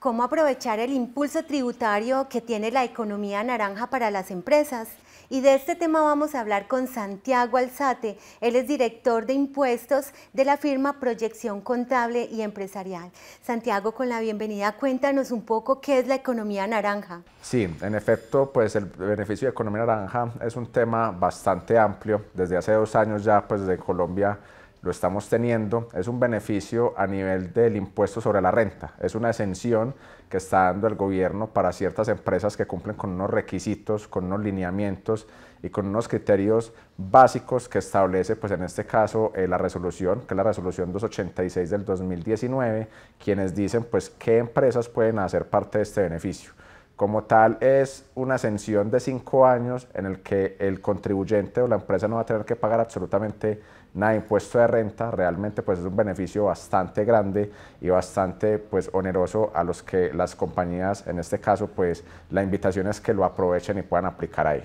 cómo aprovechar el impulso tributario que tiene la economía naranja para las empresas. Y de este tema vamos a hablar con Santiago Alzate. Él es director de impuestos de la firma Proyección Contable y Empresarial. Santiago, con la bienvenida, cuéntanos un poco qué es la economía naranja. Sí, en efecto, pues el beneficio de economía naranja es un tema bastante amplio. Desde hace dos años ya, pues desde Colombia lo estamos teniendo, es un beneficio a nivel del impuesto sobre la renta. Es una exención que está dando el gobierno para ciertas empresas que cumplen con unos requisitos, con unos lineamientos y con unos criterios básicos que establece, pues en este caso, eh, la resolución, que es la resolución 286 del 2019, quienes dicen, pues, qué empresas pueden hacer parte de este beneficio. Como tal, es una exención de cinco años en el que el contribuyente o la empresa no va a tener que pagar absolutamente nada nada impuesto de renta, realmente pues es un beneficio bastante grande y bastante pues oneroso a los que las compañías, en este caso pues la invitación es que lo aprovechen y puedan aplicar a él.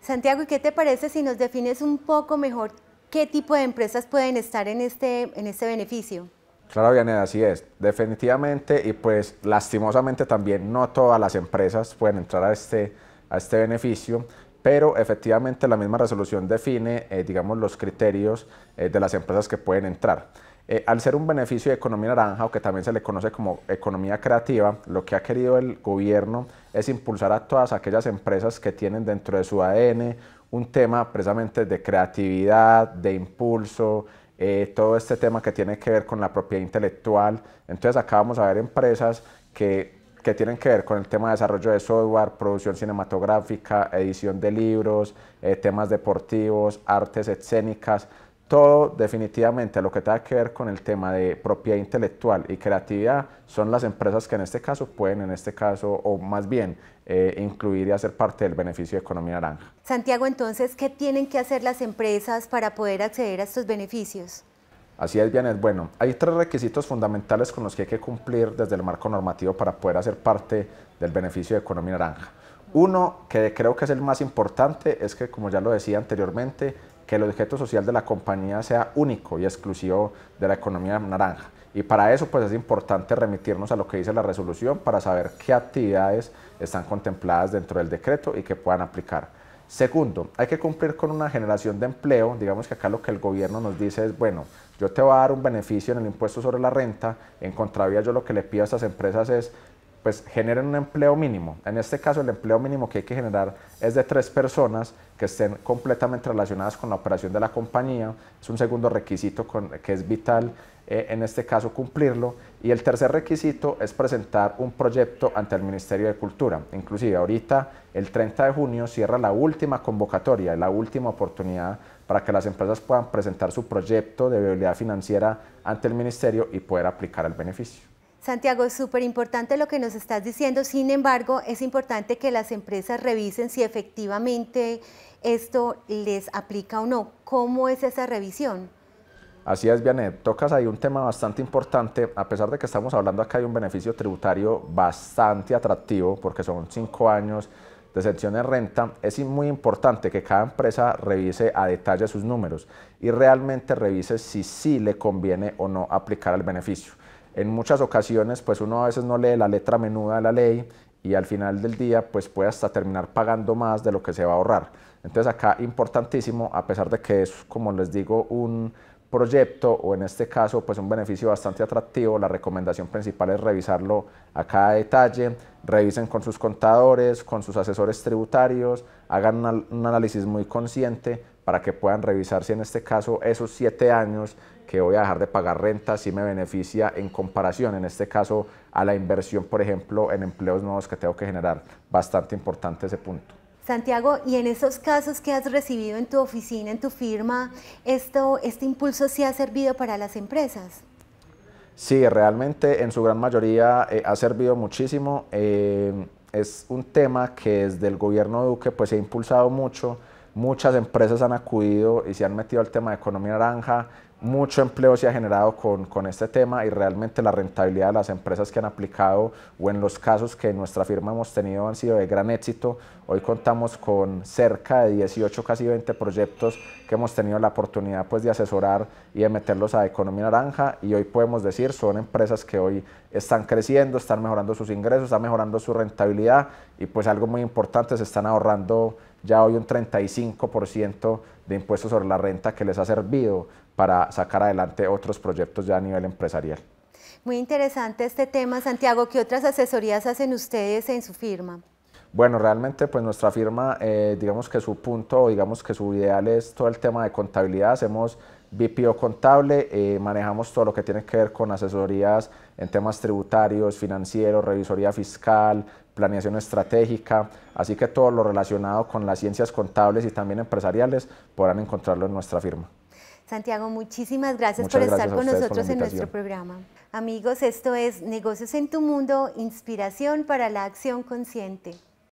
Santiago, ¿y qué te parece si nos defines un poco mejor qué tipo de empresas pueden estar en este, en este beneficio? Claro, bien, así es, definitivamente y pues lastimosamente también no todas las empresas pueden entrar a este, a este beneficio, pero efectivamente la misma resolución define, eh, digamos, los criterios eh, de las empresas que pueden entrar. Eh, al ser un beneficio de economía naranja, o que también se le conoce como economía creativa, lo que ha querido el gobierno es impulsar a todas aquellas empresas que tienen dentro de su ADN un tema precisamente de creatividad, de impulso, todo este tema que tiene que ver con la propiedad intelectual. Entonces acá vamos a ver empresas que que tienen que ver con el tema de desarrollo de software, producción cinematográfica, edición de libros, eh, temas deportivos, artes escénicas, todo definitivamente lo que tenga que ver con el tema de propiedad intelectual y creatividad son las empresas que en este caso pueden, en este caso, o más bien, eh, incluir y hacer parte del beneficio de economía naranja. Santiago, entonces, ¿qué tienen que hacer las empresas para poder acceder a estos beneficios? Así es, bien, bueno. Hay tres requisitos fundamentales con los que hay que cumplir desde el marco normativo para poder hacer parte del beneficio de economía naranja. Uno, que creo que es el más importante, es que, como ya lo decía anteriormente, que el objeto social de la compañía sea único y exclusivo de la economía naranja. Y para eso pues es importante remitirnos a lo que dice la resolución para saber qué actividades están contempladas dentro del decreto y que puedan aplicar. Segundo, hay que cumplir con una generación de empleo. Digamos que acá lo que el gobierno nos dice es, bueno, yo te voy a dar un beneficio en el impuesto sobre la renta. En contravía, yo lo que le pido a estas empresas es, pues generen un empleo mínimo. En este caso el empleo mínimo que hay que generar es de tres personas que estén completamente relacionadas con la operación de la compañía. Es un segundo requisito que es vital eh, en este caso cumplirlo. Y el tercer requisito es presentar un proyecto ante el Ministerio de Cultura. Inclusive ahorita el 30 de junio cierra la última convocatoria, la última oportunidad para que las empresas puedan presentar su proyecto de viabilidad financiera ante el Ministerio y poder aplicar el beneficio. Santiago, es súper importante lo que nos estás diciendo, sin embargo, es importante que las empresas revisen si efectivamente esto les aplica o no. ¿Cómo es esa revisión? Así es, Vianet. Tocas ahí un tema bastante importante, a pesar de que estamos hablando acá de un beneficio tributario bastante atractivo, porque son cinco años de excepción en renta, es muy importante que cada empresa revise a detalle sus números y realmente revise si sí le conviene o no aplicar el beneficio en muchas ocasiones pues uno a veces no lee la letra menuda de la ley y al final del día pues puede hasta terminar pagando más de lo que se va a ahorrar. Entonces acá importantísimo, a pesar de que es, como les digo, un proyecto o en este caso pues un beneficio bastante atractivo, la recomendación principal es revisarlo a cada detalle, revisen con sus contadores, con sus asesores tributarios, hagan un análisis muy consciente para que puedan revisar si en este caso esos siete años que voy a dejar de pagar renta si me beneficia en comparación, en este caso, a la inversión, por ejemplo, en empleos nuevos que tengo que generar. Bastante importante ese punto. Santiago, y en esos casos que has recibido en tu oficina, en tu firma, esto, ¿este impulso sí ha servido para las empresas? Sí, realmente en su gran mayoría eh, ha servido muchísimo. Eh, es un tema que desde el gobierno de Duque pues, se ha impulsado mucho muchas empresas han acudido y se han metido al tema de economía naranja, mucho empleo se ha generado con, este tema y realmente la rentabilidad de las empresas que han aplicado o en los casos que en nuestra firma hemos tenido han sido de gran éxito. Hoy contamos con cerca de 18, casi 20 proyectos que hemos tenido la oportunidad pues, de asesorar y de meterlos a Economía Naranja y hoy podemos decir son empresas que hoy están creciendo, están mejorando sus ingresos, están mejorando su rentabilidad y pues algo muy importante, se están ahorrando ya hoy un 35% de impuestos sobre la renta que les ha servido para sacar adelante otros proyectos ya a nivel empresarial. Muy interesante este tema, Santiago. ¿Qué otras asesorías hacen ustedes en su firma? Bueno, realmente pues nuestra firma, eh, digamos que su punto, digamos que su ideal es todo el tema de contabilidad. Hacemos BPO contable, eh, manejamos todo lo que tiene que ver con asesorías en temas tributarios, financieros, revisoría fiscal, planeación estratégica, así que todo lo relacionado con las ciencias contables y también empresariales podrán encontrarlo en nuestra firma. Santiago, muchísimas gracias por estar con nosotros en nuestro programa. Amigos, esto es Negocios en tu Mundo, inspiración para la acción consciente.